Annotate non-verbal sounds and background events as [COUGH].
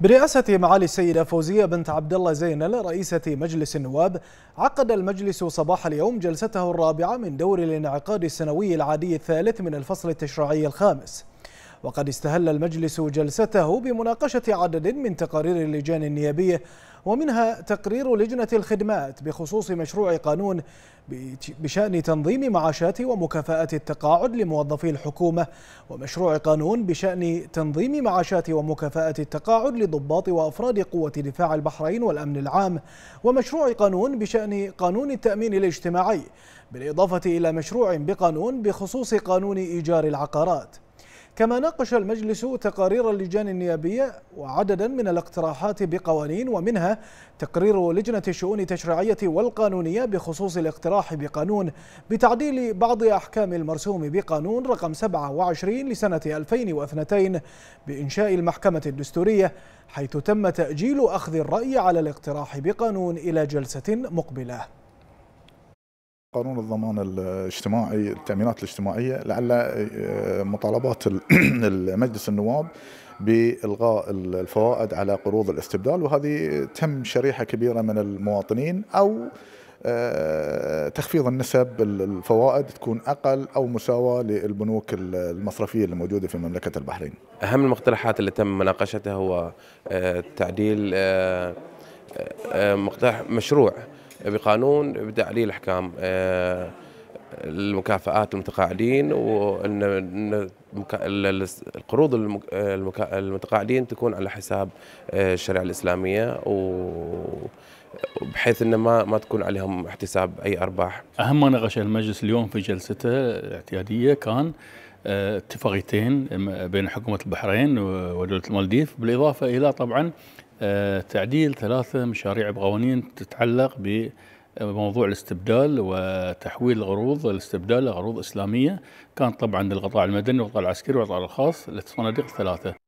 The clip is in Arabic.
برئاسة معالي السيدة فوزية بنت عبد الله زينل رئيسة مجلس النواب عقد المجلس صباح اليوم جلسته الرابعة من دور الانعقاد السنوي العادي الثالث من الفصل التشريعي الخامس وقد استهل المجلس جلسته بمناقشة عدد من تقارير اللجان النيابية ومنها تقرير لجنة الخدمات بخصوص مشروع قانون بشأن تنظيم معاشات ومكافآت التقاعد لموظفي الحكومة ومشروع قانون بشأن تنظيم معاشات ومكافآت التقاعد لضباط وأفراد قوة دفاع البحرين والأمن العام ومشروع قانون بشأن قانون التأمين الاجتماعي بالإضافة إلى مشروع بقانون بخصوص قانون إيجار العقارات كما ناقش المجلس تقارير اللجان النيابية وعددا من الاقتراحات بقوانين ومنها تقرير لجنة الشؤون التشريعية والقانونية بخصوص الاقتراح بقانون بتعديل بعض أحكام المرسوم بقانون رقم 27 لسنة 2002 بإنشاء المحكمة الدستورية حيث تم تأجيل أخذ الرأي على الاقتراح بقانون إلى جلسة مقبلة قانون الضمان الاجتماعي التأمينات الاجتماعية لعل آه، مطالبات [CLEARS THROAT] مجلس النواب بالغاء الفوائد على قروض الاستبدال وهذه تم شريحه كبيره من المواطنين او آه، تخفيض النسب الفوائد تكون اقل او مساواه للبنوك المصرفيه الموجوده في مملكه البحرين. اهم المقترحات اللي تم مناقشتها هو آه، تعديل مقترح مشروع بقانون بتعليل احكام آه، المكافآت المتقاعدين وان القروض المتقاعدين تكون على حساب آه، الشريعه الاسلاميه و بحيث انه ما ما تكون عليهم احتساب اي ارباح. اهم ما ناقشه المجلس اليوم في جلسته الاعتياديه كان آه، اتفاقيتين بين حكومه البحرين ودوله المالديف بالاضافه الى طبعا آه، تعديل ثلاثة مشاريع بقوانين تتعلق بموضوع الاستبدال وتحويل القروض الاستبدال لقروض إسلامية كان طبعا للقطاع المدني والقطاع العسكري والقطاع الخاص للصناديق الثلاثة